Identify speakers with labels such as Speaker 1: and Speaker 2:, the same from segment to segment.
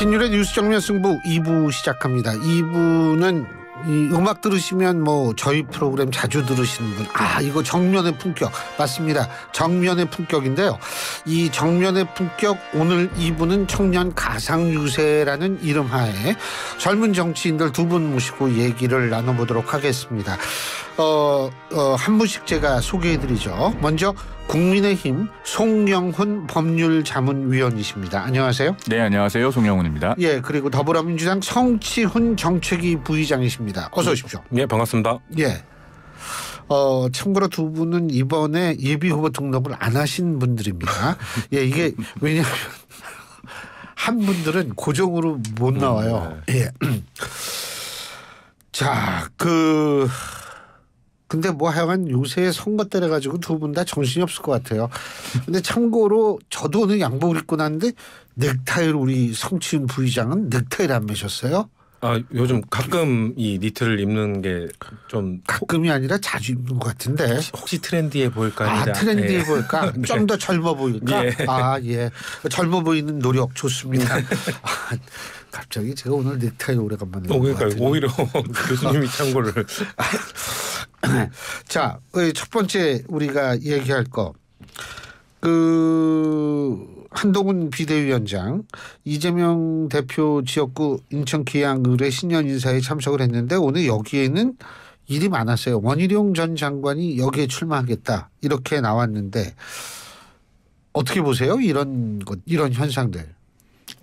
Speaker 1: 신율의 뉴스 정면 승부 2부 시작합니다. 2부는 이 음악 들으시면 뭐 저희 프로그램 자주 들으시는 분, 아, 이거 정면의 품격. 맞습니다. 정면의 품격인데요. 이 정면의 품격 오늘 2부는 청년 가상유세라는 이름 하에 젊은 정치인들 두 분 모시고 얘기를 나눠보도록 하겠습니다. 어, 어, 한 분씩 제가 소개해드리죠. 먼저 국민의힘 송영훈 법률자문위원이십니다. 안녕하세요.
Speaker 2: 네, 안녕하세요. 송영훈입니다.
Speaker 1: 예, 그리고 더불어민주당 성치훈 정책위 부의장이십니다. 어서 오십시오.
Speaker 2: 네,
Speaker 3: 반갑습니다.
Speaker 1: 예. 어, 참고로 두 분은 이번에 예비 후보 등록을 안 하신 분들입니다. 예, 이게 왜냐하면 한 분들은 고정으로 못 나와요. 음, 네. 예. 자, 그 근데 뭐 하여간 요새 선거 때려 가지고 두 분 다 정신이 없을 것 같아요. 근데 참고로 저도 오늘 양복을 입고 났는데 넥타이를 우리 성치윤 부의장은 넥타이를 안 매셨어요? 아 요즘 가끔 이 니트를 입는 게 좀 가끔이 아니라 자주 입는 것 같은데 혹시 트렌디해 보일까? 아 트렌디해 예. 네. 보일까? 좀 더 젊어 보일까? 예. 아 예, 젊어 보이는 노력 좋습니다. 네. 아, 갑자기 제가 오늘 넥타이 오래간만에. 어, 그러니까 오히려 교수님이 참고를 자, 그 첫 번째 우리가 얘기할 거. 그 한동훈 비대위원장 이재명 대표 지역구 인천 기양 의뢰 신년 인사에 참석을 했는데 오늘 여기에는 일이 많았어요. 원희룡 전 장관이 여기에 출마하겠다 이렇게 나왔는데 어떻게 보세요? 이런 것 이런 현상들.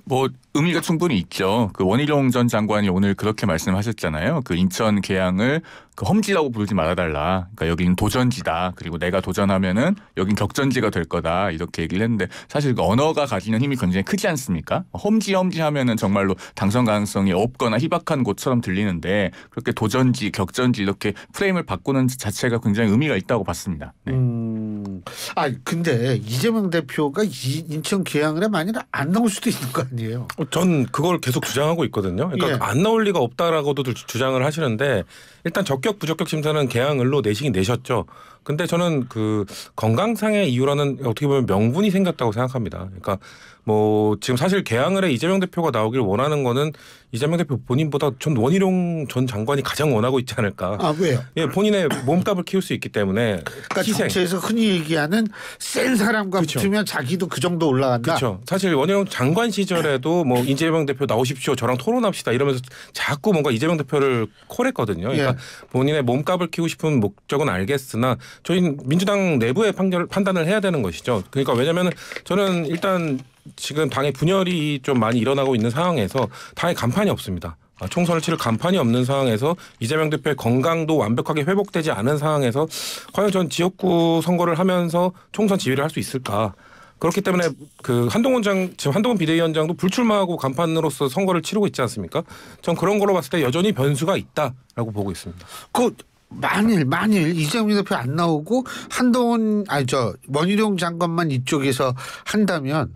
Speaker 1: 뭐 의미가
Speaker 2: 충분히 있죠. 그 원희룡 전 장관이 오늘 그렇게 말씀하셨잖아요. 그 인천 개항을그 험지라고 부르지 말아달라. 그러니까 여기는 도전지다. 그리고 내가 도전하면은 여긴 격전지가 될 거다. 이렇게 얘기를 했는데 사실 그 언어가 가지는 힘이 굉장히 크지 않습니까? 험지 험지 하면은 정말로 당선 가능성이 없거나 희박한 곳처럼 들리는데 그렇게 도전지, 격전지 이렇게 프레임을 바꾸는 자체가 굉장히 의미가 있다고 봤습니다.
Speaker 1: 네. 음, 아 근데 이재명 대표가 이, 인천 개항을에 많이 안 나올 수도 있는 거 아니에요? 어, 전
Speaker 3: 그걸 계속 주장하고 있거든요. 그러니까 예. 안 나올 리가 없다라고도 주장을 하시는데 일단 적격 부적격 심사는 개항을로 내시긴 내셨죠. 근데 저는 그 건강상의 이유라는 어떻게 보면 명분이 생겼다고 생각합니다. 그러니까 뭐 지금 사실 개항을 해 이재명 대표가 나오길 원하는 거는 이재명 대표 본인보다 전 원희룡 전 장관이 가장 원하고 있지 않을까. 아 왜요? 예, 본인의 몸값을 키울 수 있기 때문에 그러니까 희생. 정치에서
Speaker 1: 흔히 얘기하는 센 사람과 그쵸. 붙으면 자기도 그 정도 올라간다. 그렇죠.
Speaker 3: 사실 원희룡 장관 시절에도 뭐 네. 이재명 대표 나오십시오, 저랑 토론합시다 이러면서 자꾸 뭔가 이재명 대표를 콜했거든요. 그러니까 예. 본인의 몸값을 키우고 싶은 목적은 알겠으나 저희는 민주당 내부의 판결 판단을 해야 되는 것이죠. 그러니까 왜냐하면 저는 일단 지금 당의 분열이 좀 많이 일어나고 있는 상황에서 당의 간판이 없습니다. 아, 총선을 치를 간판이 없는 상황에서 이재명 대표의 건강도 완벽하게 회복되지 않은 상황에서 과연 전 지역구 선거를 하면서 총선 지휘를 할 수 있을까? 그렇기 때문에 그 한동훈 장 지금 한동훈 비대위원장도 불출마하고 간판으로서 선거를 치르고 있지 않습니까? 전 그런 걸로 봤을 때 여전히 변수가 있다라고 보고 있습니다.
Speaker 1: 그 만일 만일 이재명 대표 안 나오고 한동훈 아니 저 원희룡 장관만 이쪽에서 한다면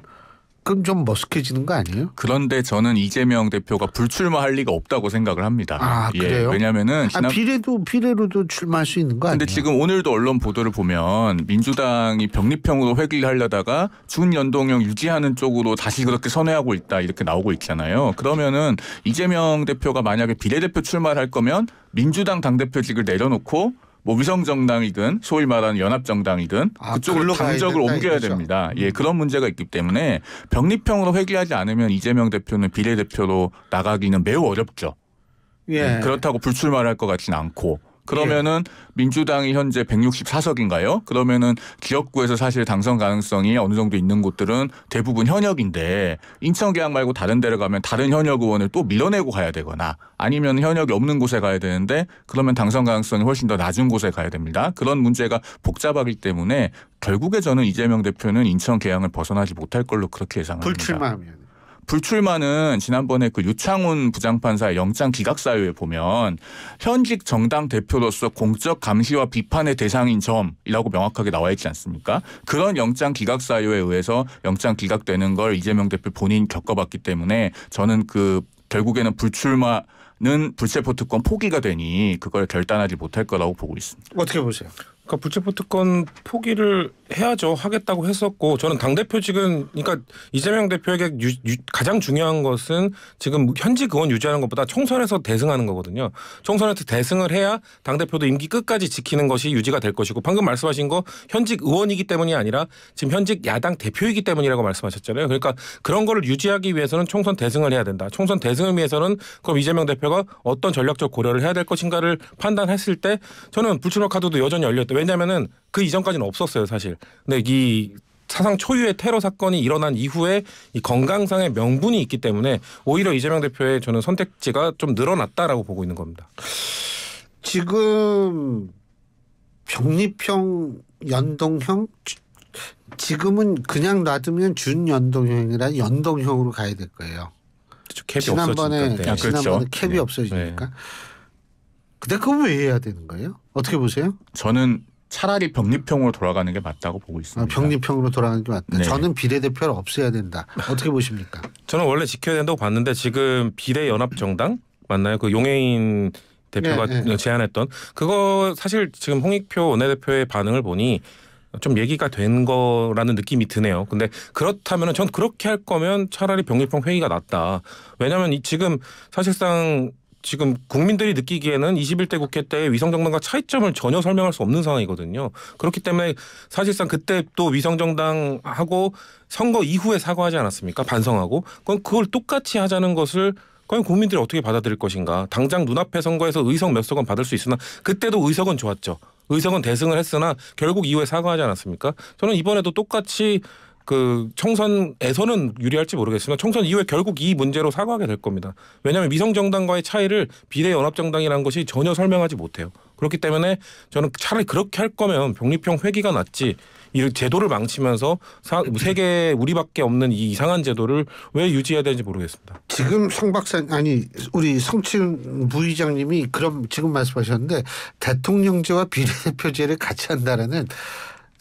Speaker 1: 조금 좀 머쓱해지는 거 아니에요? 그런데
Speaker 2: 저는 이재명 대표가 불출마할 리가 없다고 생각을 합니다. 아 예, 그래요? 예, 왜냐하면은 아, 지난... 아,
Speaker 1: 비례도 비례로도 출마할 수 있는 거 아니에요?
Speaker 2: 근데 지금 오늘도 언론 보도를 보면 민주당이 병립형으로 회귀를 하려다가 준연동형 유지하는 쪽으로 다시 그렇게 선회하고 있다 이렇게 나오고 있잖아요. 그러면은 이재명 대표가 만약에 비례대표 출마를 할 거면 민주당 당대표직을 내려놓고 뭐 위성 정당이든 소위 말하는 연합 정당이든 아, 그쪽으로 당적을 옮겨야 이거죠. 됩니다. 예, 음. 그런 문제가 있기 때문에 병립형으로 회귀하지 않으면 이재명 대표는 비례대표로 나가기는 매우 어렵죠. 예. 예 그렇다고 불출마를 할 것 같지는 않고 그러면은 예. 민주당이 현재 164석인가요? 그러면은 지역구에서 사실 당선 가능성이 어느 정도 있는 곳들은 대부분 현역인데 인천 계양 말고 다른 데를 가면 다른 현역 의원을 또 밀어내고 가야 되거나 아니면 현역이 없는 곳에 가야 되는데 그러면 당선 가능성이 훨씬 더 낮은 곳에 가야 됩니다. 그런 문제가 복잡하기 때문에 결국에 저는 이재명 대표는 인천 계양을 벗어나지 못할 걸로 그렇게 예상합니다. 불출마하면 불출마는 지난번에 그 유창훈 부장판사의 영장 기각 사유에 보면 현직 정당 대표로서 공적 감시와 비판의 대상인 점이라고 명확하게 나와 있지 않습니까? 그런 영장 기각 사유에 의해서 영장 기각되는 걸 이재명 대표 본인 겪어봤기 때문에 저는 그 결국에는 불출마 는 불체포 특권 포기가 되니 그걸 결단하지 못할 거라고 보고 있습니다.
Speaker 3: 어떻게 보세요? 그러니까 불체포 특권 포기를 해야죠. 하겠다고 했었고 저는 당 대표직은 그러니까 이재명 대표에게 유, 유, 가장 중요한 것은 지금 현직 의원 유지하는 것보다 총선에서 대승하는 거거든요. 총선에서 대승을 해야 당 대표도 임기 끝까지 지키는 것이 유지가 될 것이고 방금 말씀하신 거 현직 의원이기 때문이 아니라 지금 현직 야당 대표이기 때문이라고 말씀하셨잖아요. 그러니까 그런 거를 유지하기 위해서는 총선 대승을 해야 된다. 총선 대승을 위해서는 그럼 이재명 대표가 어떤 전략적 고려를 해야 될 것인가를 판단했을 때 저는 불출마 카드도 여전히 열렸다. 왜냐면은 그 이전까지는 없었어요 사실. 근데 이 사상 초유의 테러 사건이 일어난 이후에 이 건강상의 명분이 있기 때문에 오히려 이재명 대표의 저는 선택지가 좀 늘어났다라고 보고 있는 겁니다.
Speaker 1: 지금 병립형 연동형 지금은 그냥 놔두면 준연동형이라 연동형으로 가야 될 거예요. 지난번에 그러니까 네. 아, 그렇죠. 지난번에 캡이 네. 없어지니까. 네. 근데 그거 왜 해야 되는 거예요? 어떻게 보세요? 저는 차라리 병립형으로 돌아가는 게 맞다고 보고 있습니다. 아, 병립형으로 돌아가는 게 맞다. 네. 저는 비례대표를 없애야 된다. 어떻게 보십니까?
Speaker 2: 저는 원래 지켜야 된다고 봤는데
Speaker 3: 지금 비례연합정당 맞나요? 그 용해인 대표가 네, 네. 제안했던 그거 사실 지금 홍익표 원내대표의 반응을 보니 좀 얘기가 된 거라는 느낌이 드네요. 근데 그렇다면전 그렇게 할 거면 차라리 병립형 회의가 낫다. 왜냐하면 지금 사실상 지금 국민들이 느끼기에는 21대 국회 때 위성정당과 차이점을 전혀 설명할 수 없는 상황이거든요. 그렇기 때문에 사실상 그때 또 위성정당하고 선거 이후에 사과하지 않았습니까? 반성하고 그건 그걸 똑같이 하자는 것을 과연 국민들이 어떻게 받아들일 것인가? 당장 눈앞에 선거에서 의석 몇 석은 받을 수 있으나 그때도 의석은 좋았죠. 의석은 대승을 했으나 결국 이후에 사과하지 않았습니까? 저는 이번에도 똑같이 그 총선에서는 유리할지 모르겠으나 총선 이후에 결국 이 문제로 사과하게 될 겁니다. 왜냐하면 미성 정당과의 차이를 비례 연합 정당이라는 것이 전혀 설명하지 못해요. 그렇기 때문에 저는 차라리 그렇게 할 거면 병립형 회기가 낫지 이 제도를 망치면서 사, 뭐 세계 우리밖에 없는 이 이상한 제도를 왜 유지해야 되는지 모르겠습니다.
Speaker 1: 지금 성 박사 아니 우리 성치 부의장님이 그럼 지금 말씀하셨는데 대통령제와 비례대표제를 같이 한다라는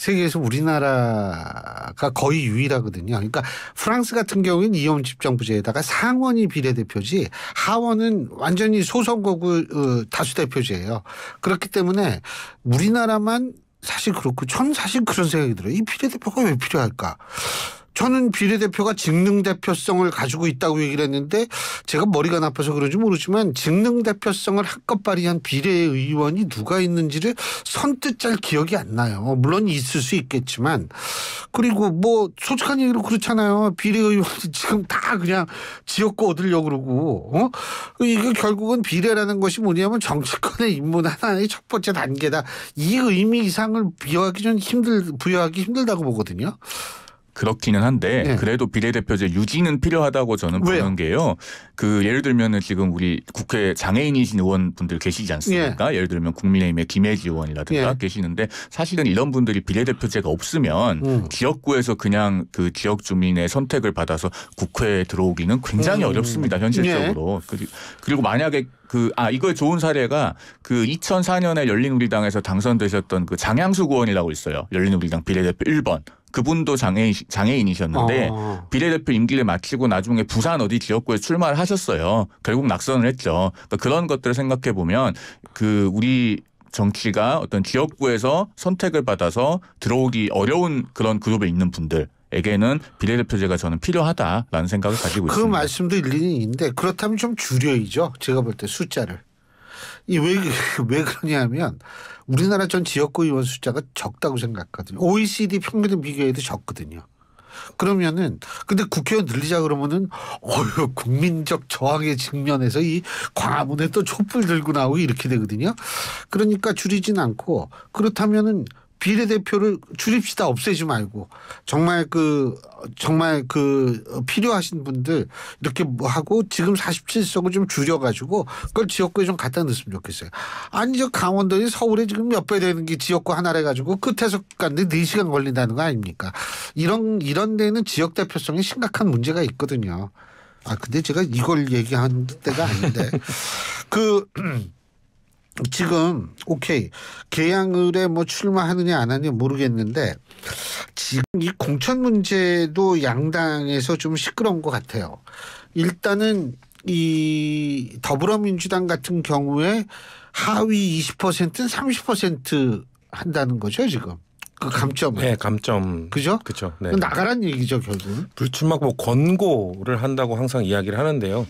Speaker 1: 세계에서 우리나라가 거의 유일하거든요. 그러니까 프랑스 같은 경우에는 이혼 집정부제에다가 상원이 비례대표지 하원은 완전히 소선거구 어, 다수대표제예요. 그렇기 때문에 우리나라만 사실 그렇고 전 사실 그런 생각이 들어요. 이 비례대표가 왜 필요할까? 저는 비례대표가 직능대표성을 가지고 있다고 얘기를 했는데 제가 머리가 나빠서 그런지 모르지만 직능대표성을 한껏 발휘한 비례의원이 누가 있는지를 선뜻 잘 기억이 안 나요. 물론 있을 수 있겠지만 그리고 뭐 솔직한 얘기로 그렇잖아요. 비례의원이 지금 다 그냥 지역구 얻으려고 그러고 어? 이게 결국은 비례라는 것이 뭐냐면 정치권의 입문 하나의 첫 번째 단계다. 이 의미 이상을 비여하기좀 힘들 부여하기 힘들다고 보거든요.
Speaker 2: 그렇기는 한데 네. 그래도 비례대표제 유지는 필요하다고 저는 왜요? 보는 게요. 그 예를 들면은 지금 우리 국회 장애인이신 의원분들 계시지 않습니까? 예. 예를 들면 국민의힘의 김혜지 의원이라든가 예. 계시는데 사실은 이런 분들이 비례대표제가 없으면 음. 지역구에서 그냥 그 지역 주민의 선택을 받아서 국회에 들어오기는 굉장히 음. 어렵습니다 현실적으로. 예. 그리고 만약에 그 아 이거의 좋은 사례가 그 2004년에 열린우리당에서 당선되셨던 그 장양수 의원이라고 있어요. 열린우리당 비례대표 1번. 그분도 장애 장애인이셨는데 어. 비례대표 임기를 마치고 나중에 부산 어디 지역구에 출마를 하셨어요. 결국 낙선을 했죠. 그러니까 그런 것들을 생각해 보면 그 우리 정치가 어떤 지역구에서 선택을 받아서 들어오기 어려운 그런 그룹에 있는 분들 에게는 비례대표제가 저는 필요하다라는 생각을 가지고 그 있습니다. 그
Speaker 1: 말씀도 일리는 있는데 그렇다면 좀 줄여야죠. 제가 볼 때 숫자를. 이 왜, 왜 그러냐면 우리나라 전 지역구 의원 숫자가 적다고 생각하거든요. OECD 평균 을 비교해도 적거든요. 그러면은 근데 국회의원 늘리자 그러면은 어휴 국민적 저항의직면에서이 광화문에 또 촛불 들고 나오고 이렇게 되거든요. 그러니까 줄이진 않고 그렇다면은 비례대표를 줄입시다 없애지 말고 정말 그 정말 그 필요하신 분들 이렇게 뭐 하고 지금 47석을 좀 줄여가지고 그걸 지역구에 좀 갖다 넣었으면 좋겠어요. 아니 저 강원도에 서울에 지금 몇 배 되는 게 지역구 하나래가지고 끝에서 그 갔는데 4시간 걸린다는 거 아닙니까? 이런 이런 데는 지역 대표성이 심각한 문제가 있거든요. 아 근데 제가 이걸 얘기한 때가 아닌데 그 지금 오케이 개항을에뭐 출마하느냐 안 하느냐 모르겠는데 지금 이 공천 문제도 양당에서 좀 시끄러운 것 같아요. 일단은 이 더불어민주당 같은 경우에 하위 20%는 30% 한다는 거죠 지금. 그 감점을. 네, 감점. 그죠? 그죠. 네. 나가란 얘기죠 결국은. 불출마 뭐 권고를 한다고 항상 이야기를 하는데요.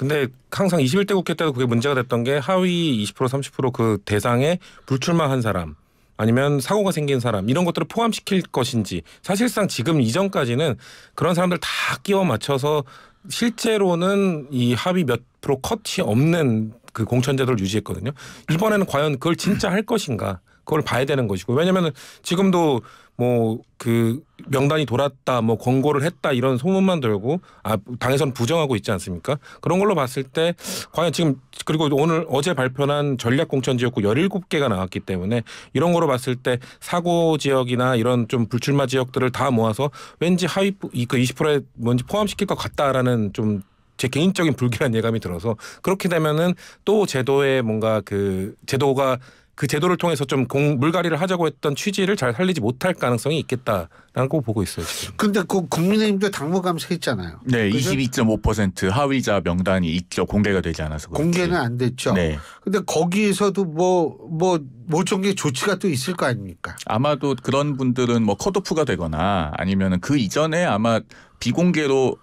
Speaker 3: 근데 항상 21대 국회 때도 그게 문제가 됐던 게 하위 20% 30%그 대상에 불출마한 사람 아니면 사고가 생긴 사람 이런 것들을 포함시킬 것인지 사실상 지금 이전까지는 그런 사람들 다 끼워 맞춰서 실제로는 이 합의 몇 프로 컷이 없는 그 공천제도를 유지했거든요. 이번에는 과연 그걸 진짜 할 것인가? 그걸 봐야 되는 것이고 왜냐면은 지금도 뭐 그 명단이 돌았다 뭐 권고를 했다 이런 소문만 돌고 아 당에서는 부정하고 있지 않습니까 그런 걸로 봤을 때 과연 지금 그리고 오늘 어제 발표한 전략 공천 지역구 17개가 나왔기 때문에 이런 거로 봤을 때 사고 지역이나 이런 좀 불출마 지역들을 다 모아서 왠지 하위 그 20%에 뭔지 포함시킬 것 같다라는 좀 제 개인적인 불길한 예감이 들어서 그렇게 되면은 또 제도에 뭔가 그 제도가 그 제도를 통해서 좀 공, 물갈이를 하자고 했던 취지를 잘 살리지 못할 가능성이 있겠다라고
Speaker 2: 보고 있어요. 지금.
Speaker 1: 근데 그 국민의힘도 당무감 세 있잖아요.
Speaker 2: 네, 그죠? 22.5% 하위자 명단이 있죠. 공개가 되지 않아서. 그렇지. 공개는 안 됐죠. 네.
Speaker 1: 근데 거기에서도 뭐,
Speaker 2: 뭐, 모종의 뭐 조치가 또 있을 거 아닙니까? 아마도 그런 분들은 뭐 컷오프가 되거나 아니면 그 이전에 아마 비공개로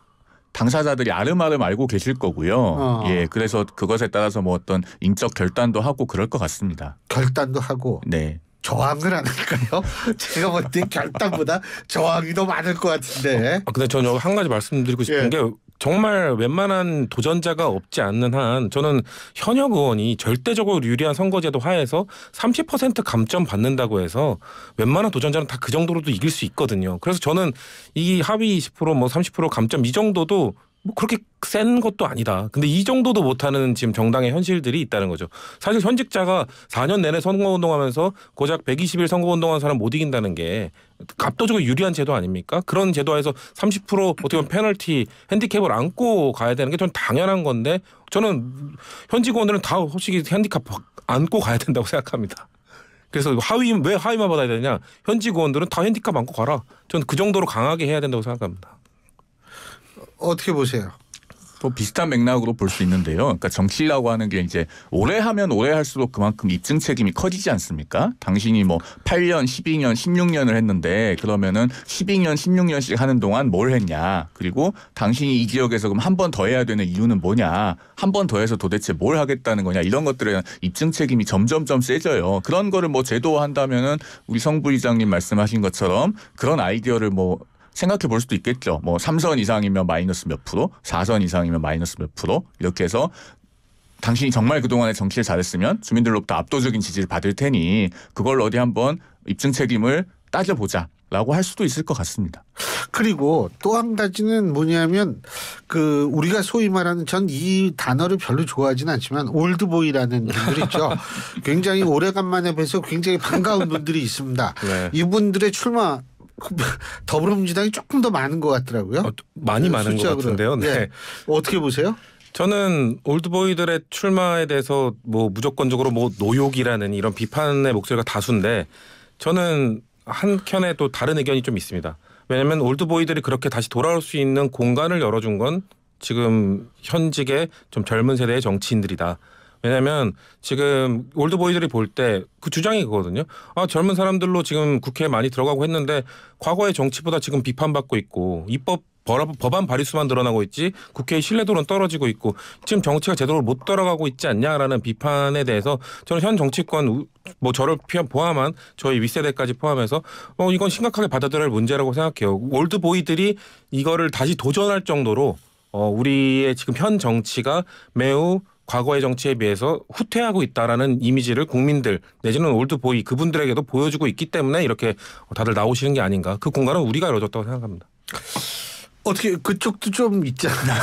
Speaker 2: 당사자들이 아름아름 알고 계실 거고요. 어. 예, 그래서 그것에 따라서 뭐 어떤 인적 결단도 하고 그럴 것 같습니다.
Speaker 1: 결단도 하고. 네. 저항을 안 할까요? 제가 볼때 결단보다 저항이
Speaker 3: 더 많을 것 같은데. 아, 근데 저는 한 가지 말씀드리고 싶은 예. 게 정말 웬만한 도전자가 없지 않는 한 저는 현역 의원이 절대적으로 유리한 선거제도 하에서 30% 감점 받는다고 해서 웬만한 도전자는 다 그 정도로도 이길 수 있거든요. 그래서 저는 이 하위 20%뭐 30% 감점 이 정도도 뭐 그렇게 센 것도 아니다. 근데 이 정도도 못하는 지금 정당의 현실들이 있다는 거죠. 사실 현직자가 4년 내내 선거운동하면서 고작 120일 선거운동한 사람 못 이긴다는 게 압도적으로 유리한 제도 아닙니까? 그런 제도에서 30% 어떻게 보면 페널티 핸디캡을 안고 가야 되는 게 저는 당연한 건데 저는 현직원들은 다 솔직히 핸디캡 안고 가야 된다고 생각합니다. 그래서 하위 왜 하위만 받아야 되냐? 현직원들은 다 핸디캡 안고 가라. 저는 그 정도로 강하게 해야 된다고 생각합니다.
Speaker 1: 어떻게 보세요? 또
Speaker 2: 비슷한 맥락으로 볼 수 있는데요. 그러니까 정치라고 하는 게 이제 오래 하면 오래 할수록 그만큼 입증 책임이 커지지 않습니까? 당신이 뭐 8년, 12년, 16년을 했는데 그러면은 12년, 16년씩 하는 동안 뭘 했냐? 그리고 당신이 이 지역에서 그럼 한 번 더 해야 되는 이유는 뭐냐? 한 번 더 해서 도대체 뭘 하겠다는 거냐? 이런 것들에 대한 입증 책임이 점점점 세져요. 그런 거를 뭐 제도화한다면은 우리 성부이장님 말씀하신 것처럼 그런 아이디어를 뭐 생각해 볼 수도 있겠죠. 뭐 3선 이상이면 마이너스 몇 프로, 4선 이상이면 마이너스 몇 프로 이렇게 해서 당신이 정말 그동안에 정치를 잘했으면 주민들로부터 압도적인 지지를 받을 테니 그걸 어디 한번 입증 책임을 따져보자. 라고
Speaker 1: 할 수도 있을 것 같습니다. 그리고 또 한 가지는 뭐냐면 그 우리가 소위 말하는 전 이 단어를 별로 좋아하진 않지만 올드보이라는 분들 있죠. 굉장히 오래간만에 뵈서 굉장히 반가운 분들이 있습니다. 네. 이분들의 출마 더불어민주당이 조금 더 많은 것 같더라고요. 어, 많이 네, 많은 것 같은데요. 네. 네. 어떻게 보세요?
Speaker 3: 저는 올드보이들의 출마에 대해서 뭐 무조건적으로 뭐 노욕이라는 이런 비판의 목소리가 다수인데 저는 한켠에 또 다른 의견이 좀 있습니다. 왜냐하면 올드보이들이 그렇게 다시 돌아올 수 있는 공간을 열어준 건 지금 현직의 좀 젊은 세대의 정치인들이다. 왜냐하면 지금 올드보이들이 볼 때 그 주장이 그거든요. 아 젊은 사람들로 지금 국회에 많이 들어가고 했는데 과거의 정치보다 지금 비판받고 있고 입법 법안 발의 수만 늘어나고 있지 국회의 신뢰도는 떨어지고 있고 지금 정치가 제대로 못 따라가고 있지 않냐라는 비판에 대해서 저는 현 정치권 뭐 저를 포함한 저희 윗세대까지 포함해서 어 이건 심각하게 받아들일 문제라고 생각해요. 올드보이들이 이거를 다시 도전할 정도로 어 우리의 지금 현 정치가 매우 과거의 정치에 비해서 후퇴하고 있다라는 이미지를 국민들 내지는 올드보이 그분들에게도 보여주고 있기 때문에 이렇게 다들 나오시는 게 아닌가 그 공간은 우리가 열어줬다고 생각합니다.
Speaker 1: 어떻게 그쪽도 좀 있잖아요.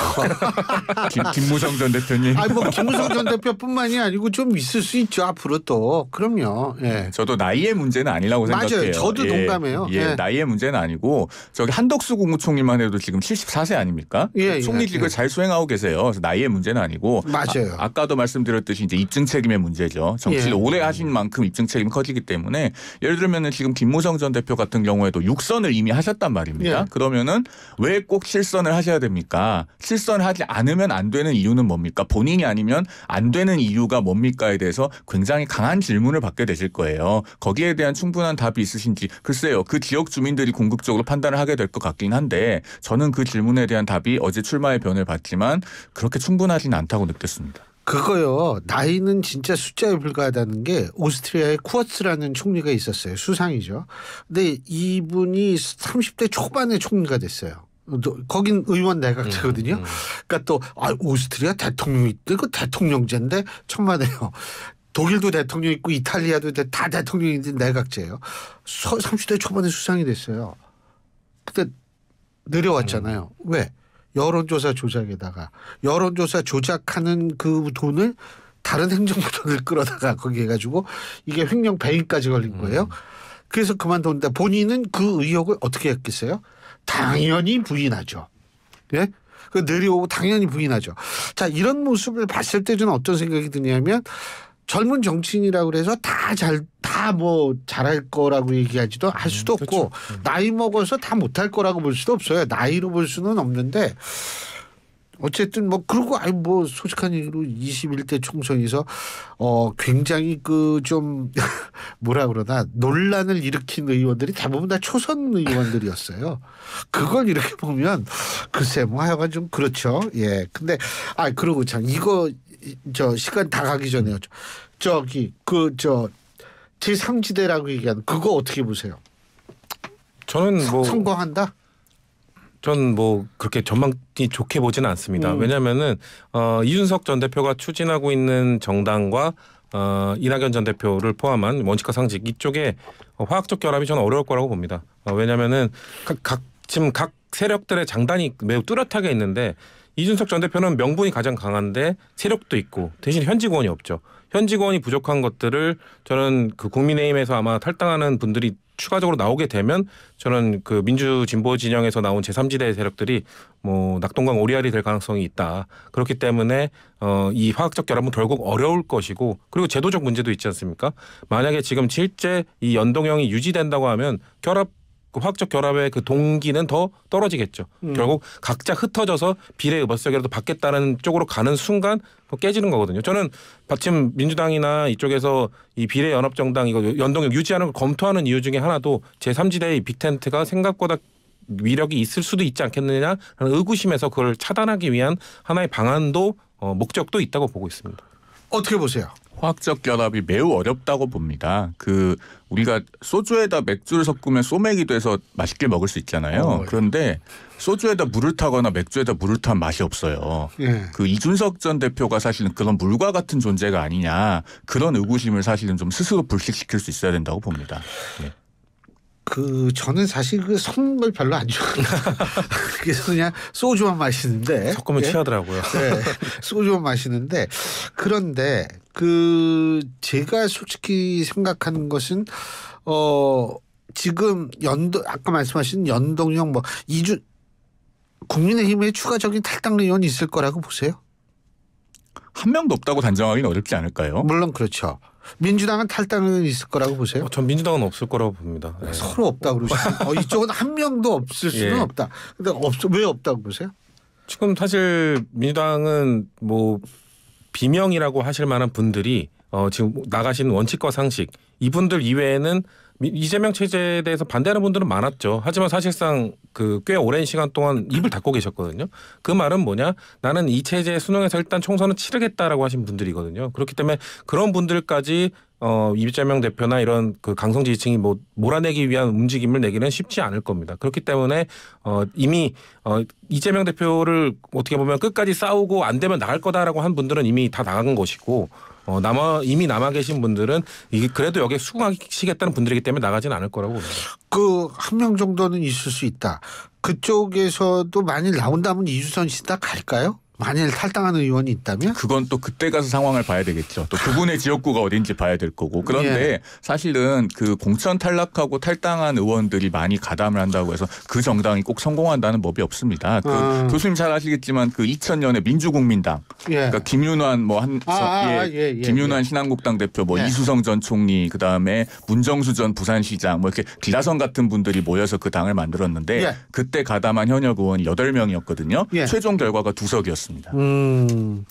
Speaker 1: 김, 무성전
Speaker 2: 대표님. 아니 뭐 김무성 전
Speaker 1: 대표뿐만이 아니고 좀 있을 수 있죠 앞으로 또 그럼요.
Speaker 2: 예. 저도 나이의 문제는 아니라고 맞아요. 생각해요. 저도 예, 동감해요. 예, 예, 나이의 문제는 아니고 저기 한덕수 국무총리만 해도 지금 74세 아닙니까? 예, 예 총리직을 예. 잘 수행하고 계세요. 그래서 나이의 문제는 아니고 아, 맞아요. 아, 까도 말씀드렸듯이 이제 입증 책임의 문제죠. 정치를 예. 오래 하신 만큼 입증 책임이 커지기 때문에 예를 들면은 지금 김무성 전 대표 같은 경우에도 육선을 이미 하셨단 말입니다. 그러면은 왜꼭 실선을 하셔야 됩니까? 실선하지 않으면 안 되는 이유는 뭡니까? 본인이 아니면 안 되는 이유가 뭡니까에 대해서 굉장히 강한 질문을 받게 되실 거예요. 거기에 대한 충분한 답이 있으신지 글쎄요. 그 지역 주민들이 궁극적으로 판단을 하게 될 것 같긴 한데 저는 그 질문에 대한 답이 어제 출마의 변을 봤지만 그렇게
Speaker 1: 충분하진 않다고 느꼈습니다. 그거요. 나이는 진짜 숫자에 불과하다는 게 오스트리아의 쿠어츠라는 총리가 있었어요. 수상이죠. 근데 이분이 30대 초반에 총리가 됐어요. 거긴 의원 내각제거든요. 음, 음. 그러니까 음. 또 아, 오스트리아 대통령이 있고 그 대통령제인데 천만에요. 독일도 대통령 있고 이탈리아도 다 대통령이 내각제예요. 30대 초반에 수상이 됐어요. 그때 내려왔잖아요. 음. 왜? 여론조사 조작에다가 여론조사 조작하는 그 돈을 다른 행정부를 끌어다가 거기 해가지고 이게 횡령 배임까지 걸린 거예요. 음. 그래서 그만뒀는데 본인은 그 의혹을 어떻게 했겠어요? 당연히 부인하죠. 예? 그 내려오고 당연히 부인하죠. 자, 이런 모습을 봤을 때 저는 어떤 생각이 드냐면 젊은 정치인이라고 그래서 다 잘 다 뭐 잘할 거라고 얘기하지도 할 수도 음, 그렇죠. 없고 음. 나이 먹어서 다 못할 거라고 볼 수도 없어요. 나이로 볼 수는 없는데 어쨌든 뭐 그리고 아니 뭐 솔직한 얘기로 21대 총선에서 어 굉장히 그 좀 뭐라 그러나 논란을 일으킨 의원들이 대부분 다 초선 의원들이었어요. 그걸 이렇게 보면 글쎄 뭐 하여간 좀 그렇죠. 예. 근데 아 그러고 참 이거 저 시간 다 가기 전에 저기 그 저 제3지대라고 얘기하는 그거 어떻게 보세요? 저는 뭐 성공한다? 전뭐 그렇게 전망이 좋게 보지는 않습니다. 음.
Speaker 3: 왜냐하면은 어, 이준석 전 대표가 추진하고 있는 정당과 어, 이낙연 전 대표를 포함한 원칙과 상식 이쪽에 화학적 결합이 저는 어려울 거라고 봅니다. 어, 왜냐하면은 각, 각 지금 각 세력들의 장단이 매우 뚜렷하게 있는데 이준석 전 대표는 명분이 가장 강한데 세력도 있고 대신 현직원이 없죠. 현직원이 부족한 것들을 저는 그 국민의힘에서 아마 탈당하는 분들이 추가적으로 나오게 되면 저는 그 민주 진보 진영에서 나온 제3지대 세력들이 뭐 낙동강 오리알이 될 가능성이 있다. 그렇기 때문에 어, 이 화학적 결합은 결국 어려울 것이고 그리고 제도적 문제도 있지 않습니까? 만약에 지금 실제 이 연동형이 유지된다고 하면 결합 그 화학적 결합의 그 동기는 더 떨어지겠죠. 음. 결국 각자 흩어져서 비례 의버스이라도 받겠다는 쪽으로 가는 순간 뭐 깨지는 거거든요. 저는 마침 민주당이나 이쪽에서 이 비례 연합정당 이거 연동력 유지하는 걸 검토하는 이유 중에 하나도 제3지대의 빅텐트가 생각보다 위력이 있을 수도 있지 않겠느냐 하는 의구심에서 그걸 차단하기 위한 하나의 방안도
Speaker 2: 어, 목적도 있다고 보고 있습니다.
Speaker 1: 어떻게 보세요?
Speaker 2: 화학적 결합이 매우 어렵다고 봅니다. 그 우리가 소주에다 맥주를 섞으면 소맥이 돼서 맛있게 먹을 수 있잖아요. 어, 예. 그런데 소주에다 물을 타거나 맥주에다 물을 타면 맛이 없어요. 예. 그 이준석 전 대표가 사실은 그런 물과 같은 존재가 아니냐 그런 의구심을 사실은 좀 스스로 불식시킬 수 있어야 된다고 봅니다.
Speaker 1: 예. 그 저는 사실 그 선물 별로 안 좋아해요. 그래서 그냥 소주만 마시는데 섞으면 예. 취하더라고요. 네. 소주만 마시는데 그런데 그 제가 솔직히 생각하는 것은 어 지금 연도 아까 말씀하신 연동형 뭐 이주 국민의힘에 추가적인 탈당 의원이 있을 거라고 보세요? 한 명도 없다고 단정하기는 어렵지 않을까요? 물론 그렇죠. 민주당은 탈당은 있을 거라고 보세요? 어, 전 민주당은 없을 거라고 봅니다. 네. 서로 없다 그러시고 어, 이쪽은 한 명도 없을 예. 수는 예. 없다. 근데 없왜 없다고 보세요? 지금 사실 민주당은
Speaker 3: 뭐 비명이라고 하실 만한 분들이 어, 지금 나가신 원칙과 상식 이분들 이외에는 이재명 체제에 대해서 반대하는 분들은 많았죠. 하지만 사실상 그 꽤 오랜 시간 동안 입을 닫고 계셨거든요. 그 말은 뭐냐? 나는 이 체제에 순응해서 일단 총선을 치르겠다라고 하신 분들이거든요. 그렇기 때문에 그런 분들까지 어, 이재명 대표나 이런 그 강성 지지층이 뭐 몰아내기 위한 움직임을 내기는 쉽지 않을 겁니다. 그렇기 때문에 어, 이미 어, 이재명 대표를 어떻게 보면 끝까지 싸우고 안 되면 나갈 거다라고 한 분들은 이미 다 나간 것이고 어, 남아 이미 남아 계신 분들은 이게 그래도 여기에 수긍하시겠다는 분들이기 때문에 나가진 않을 거라고 봅니다.
Speaker 1: 그한 명 정도는 있을 수 있다. 그쪽에서도 만일 나온다면 이주선 씨다 갈까요? 만일 탈당하는 의원이 있다면
Speaker 2: 그건 또 그때 가서 상황을 봐야 되겠죠. 또 그분의 지역구가 어딘지 봐야 될 거고. 그런데 예. 사실은 그 공천 탈락하고 탈당한 의원들이 많이 가담을 한다고 해서 그 정당이 꼭 성공한다는 법이 없습니다. 그 아. 교수님 잘 아시겠지만 그 2000년에 민주국민당 예. 그러니까 김윤환 뭐한 아, 아, 아, 예. 예, 예 김윤환 예. 신한국당 대표 뭐 예. 이수성 전 총리 그다음에 문정수 전 부산시장 뭐 이렇게 기라성 같은 분들이 모여서 그 당을 만들었는데 그때 가담한 현역 의원이 8명이었거든요. 최종 결과가 두석이었습니다.
Speaker 1: 같습니다. 음.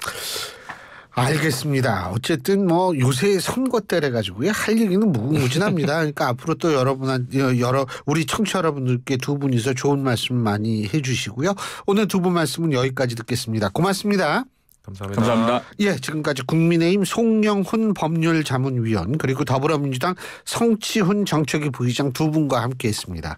Speaker 1: 알겠습니다. 어쨌든 뭐 요새 선거 때래 가지고요 할 얘기는 무궁무진합니다. 그러니까 앞으로 또 여러분한 여러 우리 청취 여러분들께 두 분이서 좋은 말씀 많이 해주시고요. 오늘 두 분 말씀은 여기까지 듣겠습니다. 고맙습니다.
Speaker 3: 감사합니다. 감사합니다.
Speaker 1: 예, 지금까지 국민의힘 송영훈 법률자문위원 그리고 더불어민주당 성치훈 정책위 부의장 두 분과 함께했습니다.